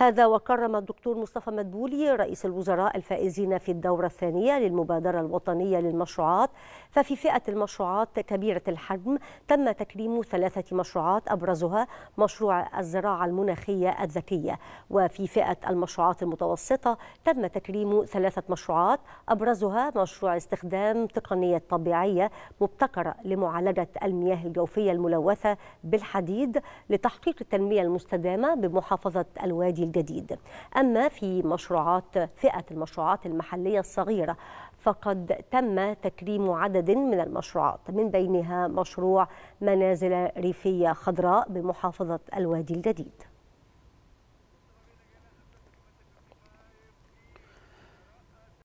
هذا وكرم الدكتور مصطفى مدبولي رئيس الوزراء الفائزين في الدورة الثانية للمبادرة الوطنية للمشروعات ففي فئة المشروعات كبيرة الحجم تم تكريم ثلاثة مشروعات أبرزها مشروع الزراعة المناخية الذكية وفي فئة المشروعات المتوسطة تم تكريم ثلاثة مشروعات أبرزها مشروع استخدام تقنية طبيعية مبتكرة لمعالجة المياه الجوفية الملوثة بالحديد لتحقيق التنمية المستدامة بمحافظة الوادي الجديد أما في مشروعات فئة المشروعات المحلية الصغيرة فقد تم تكريم عدد من المشروعات من بينها مشروع منازل ريفية خضراء بمحافظة الوادي الجديد